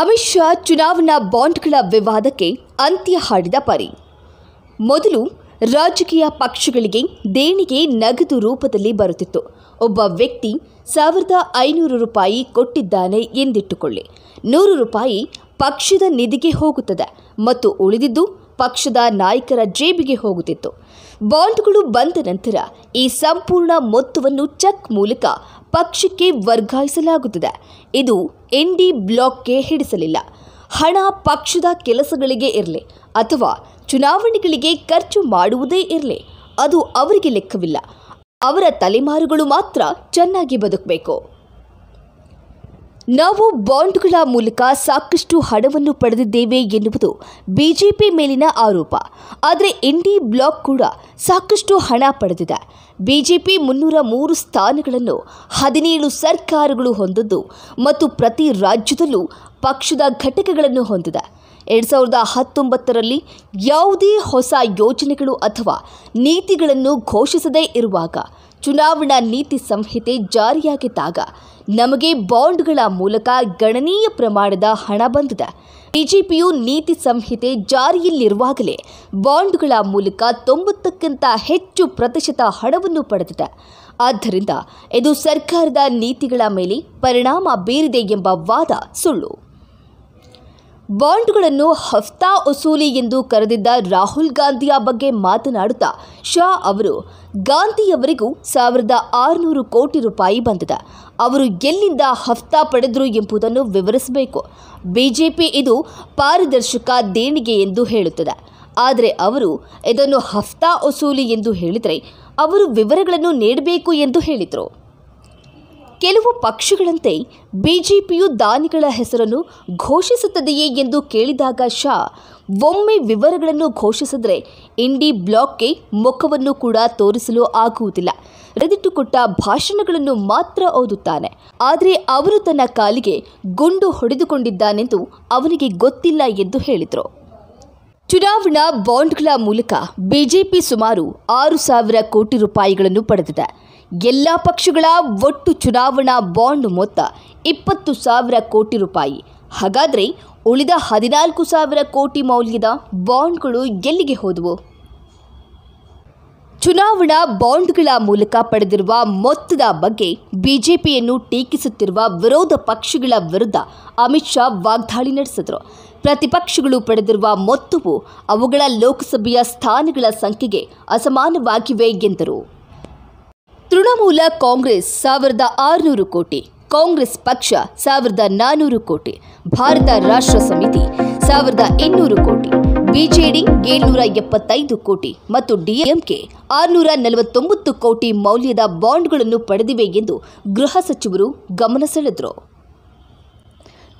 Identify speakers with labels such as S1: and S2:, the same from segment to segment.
S1: ಅಮಿತ್ ಶಾ ಚುನಾವಣಾ ಬಾಂಡ್ಗಳ ವಿವಾದಕ್ಕೆ ಅಂತ್ಯ ಹಾಡಿದ ಪರಿ ಮೊದಲು ರಾಜಕೀಯ ಪಕ್ಷಗಳಿಗೆ ದೇಣಿಗೆ ನಗದು ರೂಪದಲ್ಲಿ ಬರುತ್ತಿತ್ತು ಒಬ್ಬ ವ್ಯಕ್ತಿ ಸಾವಿರದ ಐನೂರು ರೂಪಾಯಿ ಕೊಟ್ಟಿದ್ದಾನೆ ಎಂದಿಟ್ಟುಕೊಳ್ಳಿ ನೂರು ರೂಪಾಯಿ ಪಕ್ಷದ ನಿಧಿಗೆ ಹೋಗುತ್ತದೆ ಮತ್ತು ಉಳಿದಿದ್ದು ಪಕ್ಷದ ನಾಯಕರ ಜೇಬಿಗೆ ಹೋಗುತ್ತಿತ್ತು ಬಾಂಡ್ಗಳು ಬಂದ ನಂತರ ಈ ಸಂಪೂರ್ಣ ಮೊತ್ತವನ್ನು ಚೆಕ್ ಮೂಲಕ ಪಕ್ಷಕ್ಕೆ ವರ್ಗಾಯಿಸಲಾಗುತ್ತದೆ ಇದು ಎನ್ಡಿ ಬ್ಲಾಕ್ಗೆ ಹಿಡಿಸಲಿಲ್ಲ ಹಣ ಪಕ್ಷದ ಕೆಲಸಗಳಿಗೆ ಇರಲಿ ಅಥವಾ ಚುನಾವಣೆಗಳಿಗೆ ಖರ್ಚು ಮಾಡುವುದೇ ಇರಲಿ ಅದು ಅವರಿಗೆ ಲೆಕ್ಕವಿಲ್ಲ ಅವರ ತಲೆಮಾರುಗಳು ಮಾತ್ರ ಚೆನ್ನಾಗಿ ಬದುಕಬೇಕು ನಾವು ಬಾಂಡ್ಗಳ ಮೂಲಕ ಸಾಕಷ್ಟು ಹಣವನ್ನು ಪಡೆದಿದ್ದೇವೆ ಎನ್ನುವುದು ಬಿಜೆಪಿ ಮೇಲಿನ ಆರೋಪ ಆದರೆ ಎನ್ಡಿ ಬ್ಲಾಕ್ ಕೂಡ ಸಾಕಷ್ಟು ಹಣ ಪಡೆದಿದೆ ಬಿಜೆಪಿ ಮುನ್ನೂರ ಮೂರು ಸ್ಥಾನಗಳನ್ನು ಹದಿನೇಳು ಸರ್ಕಾರಗಳು ಹೊಂದಿದ್ದು ಮತ್ತು ಪ್ರತಿ ರಾಜ್ಯದಲ್ಲೂ ಪಕ್ಷದ ಘಟಕಗಳನ್ನು ಹೊಂದಿದೆ ಎರಡು ಸಾವಿರದ ಹತ್ತೊಂಬತ್ತರಲ್ಲಿ ಯಾವುದೇ ಹೊಸ ಯೋಜನೆಗಳು ಅಥವಾ ನೀತಿಗಳನ್ನು ಘೋಷಿಸದೇ ಇರುವಾಗ ಚುನಾವಣಾ ನೀತಿ ಸಂಹಿತೆ ಜಾರಿಯಾಗಿದ್ದಾಗ ನಮಗೆ ಬಾಂಡ್ಗಳ ಮೂಲಕ ಗಣನೀಯ ಪ್ರಮಾಣದ ಹಣ ಬಂದಿದೆ ಬಿಜೆಪಿಯು ನೀತಿ ಸಂಹಿತೆ ಜಾರಿಯಲ್ಲಿರುವಾಗಲೇ ಬಾಂಡ್ಗಳ ಮೂಲಕ ತೊಂಬತ್ತಕ್ಕಿಂತ ಹೆಚ್ಚು ಪ್ರತಿಶತ ಹಣವನ್ನು ಪಡೆದಿದೆ ಆದ್ದರಿಂದ ಇದು ಸರ್ಕಾರದ ನೀತಿಗಳ ಮೇಲೆ ಪರಿಣಾಮ ಬೀರಿದೆ ಎಂಬ ವಾದ ಸುಳ್ಳು ಬಾಂಡ್ಗಳನ್ನು ಹಫ್ತಾ ವಸೂಲಿ ಎಂದು ಕರೆದಿದ್ದ ರಾಹುಲ್ ಗಾಂಧಿಯ ಬಗ್ಗೆ ಮಾತನಾಡುತ್ತಾ ಶಾ ಅವರು ಗಾಂಧಿಯವರಿಗೂ ಸಾವಿರದ ಆರುನೂರು ಕೋಟಿ ರೂಪಾಯಿ ಬಂದಿದೆ ಅವರು ಎಲ್ಲಿಂದ ಹಫ್ತಾ ಪಡೆದರು ಎಂಬುದನ್ನು ವಿವರಿಸಬೇಕು ಬಿಜೆಪಿ ಇದು ಪಾರದರ್ಶಕ ದೇಣಿಗೆ ಎಂದು ಹೇಳುತ್ತದೆ ಆದರೆ ಅವರು ಇದನ್ನು ಹಫ್ತಾ ವಸೂಲಿ ಎಂದು ಹೇಳಿದರೆ ಅವರು ವಿವರಗಳನ್ನು ನೀಡಬೇಕು ಎಂದು ಹೇಳಿದರು ಕೆಲವು ಪಕ್ಷಗಳಂತೆ ಬಿಜೆಪಿಯು ದಾನಿಗಳ ಹೆಸರನ್ನು ಘೋಷಿಸುತ್ತದೆಯೇ ಎಂದು ಕೇಳಿದಾಗ ಶಾ ಒಮ್ಮೆ ವಿವರಗಳನ್ನು ಘೋಷಿಸಿದರೆ ಇಂಡಿ ಬ್ಲಾಕ್ಗೆ ಮುಖವನ್ನು ಕೂಡ ತೋರಿಸಲು ಆಗುವುದಿಲ್ಲ ರೆದಿಟ್ಟುಕೊಟ್ಟ ಭಾಷಣಗಳನ್ನು ಮಾತ್ರ ಓದುತ್ತಾನೆ ಆದರೆ ಅವರು ತನ್ನ ಕಾಲಿಗೆ ಗುಂಡು ಹೊಡೆದುಕೊಂಡಿದ್ದಾನೆಂದು ಅವನಿಗೆ ಗೊತ್ತಿಲ್ಲ ಎಂದು ಹೇಳಿದರು ಚುನಾವಣಾ ಬಾಂಡ್ಗಳ ಮೂಲಕ ಬಿಜೆಪಿ ಸುಮಾರು ಆರು ಸಾವಿರ ಕೋಟಿ ರೂಪಾಯಿಗಳನ್ನು ಪಡೆದಿದೆ ಎಲ್ಲ ಪಕ್ಷಗಳ ಒಟ್ಟು ಚುನಾವಣಾ ಬಾಂಡ್ ಮೊತ್ತ ಇಪ್ಪತ್ತು ಸಾವಿರ ಕೋಟಿ ರೂಪಾಯಿ ಹಾಗಾದರೆ ಉಳಿದ ಹದಿನಾಲ್ಕು ಸಾವಿರ ಕೋಟಿ ಮೌಲ್ಯದ ಬಾಂಡ್ಗಳು ಎಲ್ಲಿಗೆ ಹೋದವು ಚುನಾವಣಾ ಬಾಂಡ್ಗಳ ಮೂಲಕ ಪಡೆದಿರುವ ಮೊತ್ತದ ಬಗ್ಗೆ ಬಿಜೆಪಿಯನ್ನು ಟೀಕಿಸುತ್ತಿರುವ ವಿರೋಧ ಪಕ್ಷಗಳ ವಿರುದ್ಧ ಅಮಿತ್ ಶಾ ವಾಗ್ದಾಳಿ ನಡೆಸಿದರು ಪ್ರತಿಪಕ್ಷಗಳು ಪಡೆದಿರುವ ಮೊತ್ತವು ಅವುಗಳ ಲೋಕಸಭೆಯ ಸ್ಥಾನಗಳ ಸಂಖ್ಯೆಗೆ ಅಸಮಾನವಾಗಿವೆ ಎಂದರು ತೃಣಮೂಲ ಕಾಂಗ್ರೆಸ್ ಸಾವಿರದ ಆರುನೂರು ಕೋಟಿ ಕಾಂಗ್ರೆಸ್ ಪಕ್ಷ ಸಾವಿರದ ನಾನ್ನೂರು ಕೋಟಿ ಭಾರತ ರಾಷ್ಟ್ರ ಸಮಿತಿ ಸಾವಿರದ ಇನ್ನೂರು ಕೋಟಿ ಬಿಜೆಡಿ ಏಳ್ನೂರ ಎಪ್ಪತ್ತೈದು ಕೋಟಿ ಮತ್ತು ಡಿಎಂಕೆ ಆರುನೂರ ನಲವತ್ತೊಂಬತ್ತು ಕೋಟಿ ಮೌಲ್ಯದ ಬಾಂಡ್ಗಳನ್ನು ಪಡೆದಿವೆ ಎಂದು ಗೃಹ ಸಚಿವರು ಗಮನ ಸೆಳೆದರು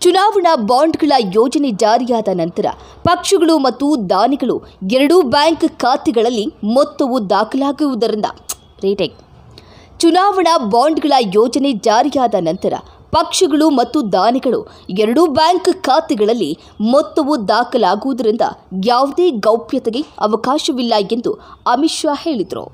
S1: ಚುನಾವಣಾ ಬಾಂಡ್ಗಳ ಯೋಜನೆ ಜಾರಿಯಾದ ನಂತರ ಪಕ್ಷಗಳು ಮತ್ತು ದಾನಿಗಳು ಎರಡೂ ಬ್ಯಾಂಕ್ ಖಾತೆಗಳಲ್ಲಿ ಮೊತ್ತವು ದಾಖಲಾಗುವುದರಿಂದ ರೇಟೆಕ್ ಚುನಾವಣಾ ಬಾಂಡ್ಗಳ ಯೋಜನೆ ಜಾರಿಯಾದ ನಂತರ ಪಕ್ಷಗಳು ಮತ್ತು ದಾನಿಗಳು ಎರಡೂ ಬ್ಯಾಂಕ್ ಖಾತೆಗಳಲ್ಲಿ ಮೊತ್ತವು ದಾಖಲಾಗುವುದರಿಂದ ಯಾವುದೇ ಗೌಪ್ಯತೆಗೆ ಅವಕಾಶವಿಲ್ಲ ಎಂದು ಅಮಿತ್ ಶಾ ಹೇಳಿದರು